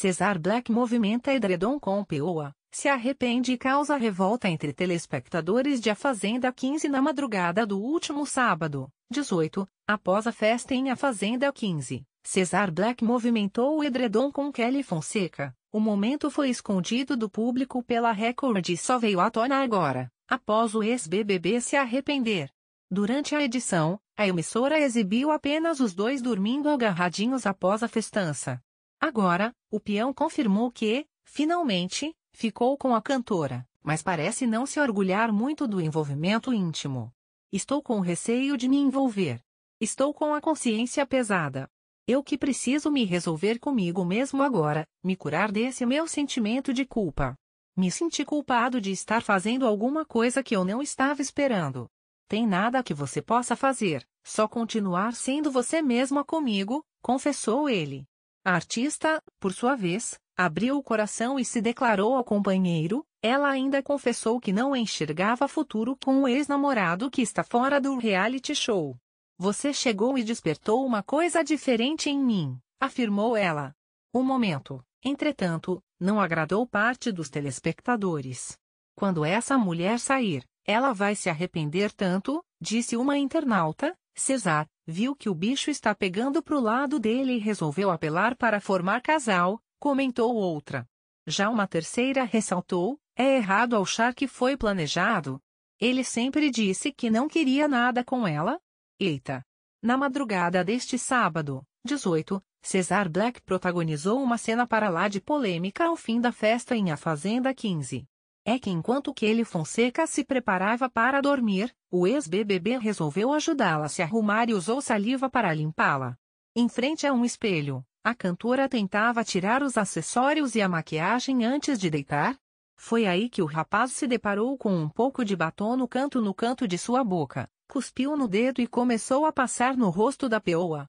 Cesar Black movimenta edredom com Peoa, se arrepende e causa revolta entre telespectadores de A Fazenda 15 na madrugada do último sábado, 18, após a festa em A Fazenda 15. Cesar Black movimentou o edredom com Kelly Fonseca. O momento foi escondido do público pela Record e só veio à tona agora, após o ex-BBB se arrepender. Durante a edição, a emissora exibiu apenas os dois dormindo agarradinhos após a festança. Agora, o peão confirmou que, finalmente, ficou com a cantora, mas parece não se orgulhar muito do envolvimento íntimo. Estou com receio de me envolver. Estou com a consciência pesada. Eu que preciso me resolver comigo mesmo agora, me curar desse meu sentimento de culpa. Me senti culpado de estar fazendo alguma coisa que eu não estava esperando. Tem nada que você possa fazer, só continuar sendo você mesma comigo, confessou ele. A artista, por sua vez, abriu o coração e se declarou ao companheiro, ela ainda confessou que não enxergava futuro com o ex-namorado que está fora do reality show. Você chegou e despertou uma coisa diferente em mim, afirmou ela. O momento, entretanto, não agradou parte dos telespectadores. Quando essa mulher sair, ela vai se arrepender tanto, disse uma internauta, Cesar, Viu que o bicho está pegando pro lado dele e resolveu apelar para formar casal, comentou outra. Já uma terceira ressaltou: é errado achar que foi planejado. Ele sempre disse que não queria nada com ela. Eita! Na madrugada deste sábado, 18, Cesar Black protagonizou uma cena para lá de polêmica ao fim da festa em A Fazenda 15 é que enquanto que ele Fonseca se preparava para dormir, o ex-BBB resolveu ajudá-la a se arrumar e usou saliva para limpá-la. Em frente a um espelho, a cantora tentava tirar os acessórios e a maquiagem antes de deitar. Foi aí que o rapaz se deparou com um pouco de batom no canto no canto de sua boca, cuspiu no dedo e começou a passar no rosto da peoa.